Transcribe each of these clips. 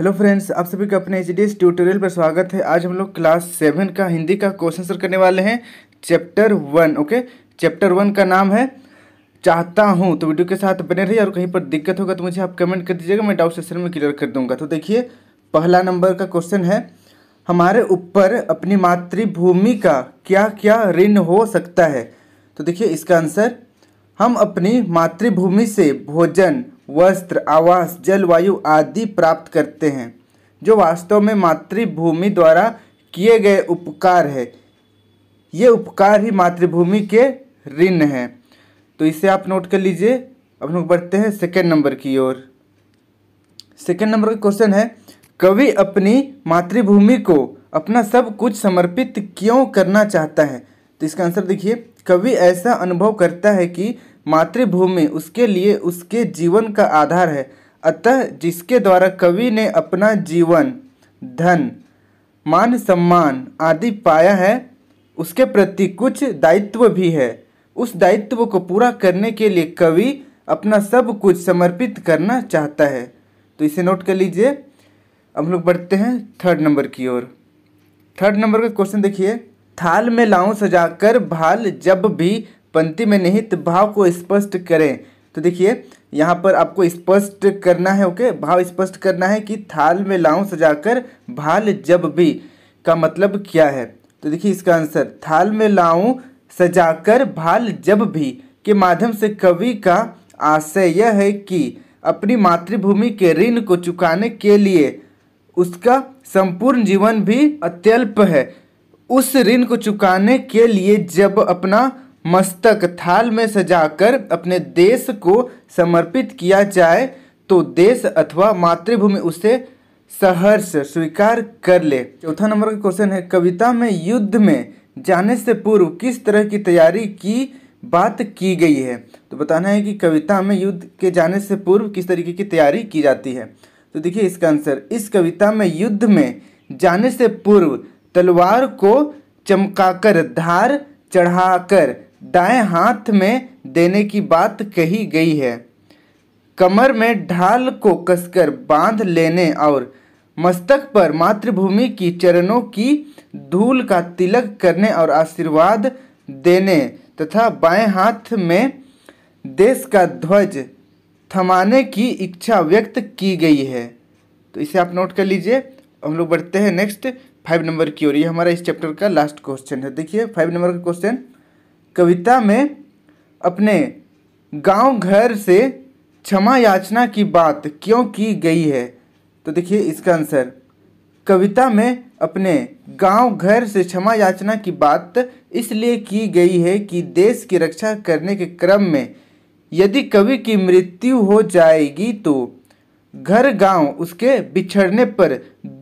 hello friends आप सभी का अपने एच डी ट्यूटोरियल पर स्वागत है आज हम लोग क्लास सेवन का हिंदी का क्वेश्चन सर करने वाले हैं chapter one okay chapter one का नाम है चाहता हूँ तो वीडियो के साथ बने रहिए और कहीं पर दिक्कत होगा तो मुझे आप कमेंट कर दीजिएगा मैं डाउट सेशन में क्लियर कर दूंगा तो देखिए पहला नंबर का क्वेश्चन है हमारे ऊपर अपनी मातृभूमि का क्या क्या ऋण हो सकता है तो देखिए इसका आंसर हम अपनी मातृभूमि से भोजन वस्त्र आवास जलवायु आदि प्राप्त करते हैं जो वास्तव में मातृभूमि द्वारा किए गए उपकार है ये उपकार ही मातृभूमि के ऋण हैं तो इसे आप नोट कर लीजिए अब हम बढ़ते हैं सेकेंड नंबर की ओर सेकेंड नंबर का क्वेश्चन है कवि अपनी मातृभूमि को अपना सब कुछ समर्पित क्यों करना चाहता है तो इसका आंसर देखिए कवि ऐसा अनुभव करता है कि मातृभूमि उसके लिए उसके जीवन का आधार है अतः जिसके द्वारा कवि ने अपना जीवन धन मान सम्मान आदि पाया है उसके प्रति कुछ दायित्व भी है उस दायित्व को पूरा करने के लिए कवि अपना सब कुछ समर्पित करना चाहता है तो इसे नोट कर लीजिए अब हम लोग बढ़ते हैं थर्ड नंबर की ओर थर्ड नंबर का क्वेश्चन देखिए थाल में लाऊं सजाकर भाल जब भी पंक्ति में निहित भाव को स्पष्ट करें तो देखिए यहाँ पर आपको स्पष्ट करना है ओके भाव स्पष्ट करना है कि थाल में लाऊं सजाकर भाल जब भी का मतलब क्या है तो देखिए इसका आंसर थाल में लाऊं सजाकर भाल जब भी के माध्यम से कवि का आशय यह है कि अपनी मातृभूमि के ऋण को चुकाने के लिए उसका संपूर्ण जीवन भी अत्यल्प है उस ऋण को चुकाने के लिए जब अपना मस्तक थाल में सजाकर अपने देश को समर्पित किया जाए तो देश अथवा मातृभूमि उसे सहर्ष स्वीकार कर ले चौथा नंबर का क्वेश्चन है कविता में युद्ध में जाने से पूर्व किस तरह की तैयारी की बात की गई है तो बताना है कि कविता में युद्ध के जाने से पूर्व किस तरीके की तैयारी की जाती है तो देखिए इसका आंसर इस कविता में युद्ध में जाने से पूर्व तलवार को चमकाकर धार चढ़ाकर दाएं हाथ में देने की बात कही गई है कमर में ढाल को कसकर बांध लेने और मस्तक पर मातृभूमि की चरणों की धूल का तिलक करने और आशीर्वाद देने तथा बाएं हाथ में देश का ध्वज थमाने की इच्छा व्यक्त की गई है तो इसे आप नोट कर लीजिए हम लोग बढ़ते हैं नेक्स्ट फाइव नंबर की ओर ये हमारा इस चैप्टर का लास्ट क्वेश्चन है देखिए फाइव नंबर का क्वेश्चन कविता में अपने गांव घर से क्षमा याचना की बात क्यों की गई है तो देखिए इसका आंसर कविता में अपने गांव घर से क्षमा याचना की बात इसलिए की गई है कि देश की रक्षा करने के क्रम में यदि कवि की मृत्यु हो जाएगी तो घर गांव उसके बिछड़ने पर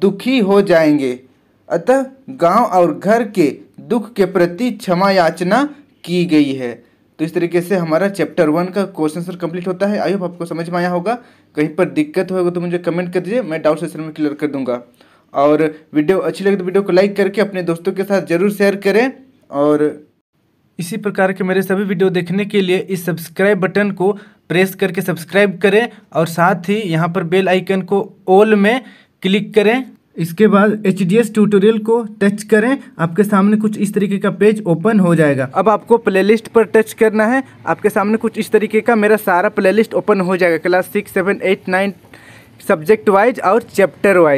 दुखी हो जाएंगे अतः गांव और घर के दुख के प्रति क्षमा याचना की गई है तो इस तरीके से हमारा चैप्टर वन का क्वेश्चन सर कंप्लीट होता है आई होप आपको समझ में आया होगा कहीं पर दिक्कत होगा तो मुझे कमेंट कर दीजिए मैं डाउट सेशन में क्लियर कर दूंगा और वीडियो अच्छी लगे तो वीडियो को लाइक करके अपने दोस्तों के साथ जरूर शेयर करें और इसी प्रकार के मेरे सभी वीडियो देखने के लिए इस सब्सक्राइब बटन को प्रेस करके सब्सक्राइब करें और साथ ही यहाँ पर बेल आइकन को ऑल में क्लिक करें इसके बाद एच डी एस ट्यूटोरियल को टच करें आपके सामने कुछ इस तरीके का पेज ओपन हो जाएगा अब आपको प्लेलिस्ट पर टच करना है आपके सामने कुछ इस तरीके का मेरा सारा प्लेलिस्ट ओपन हो जाएगा class six seven eight nine subject wise और चैप्टर वाइज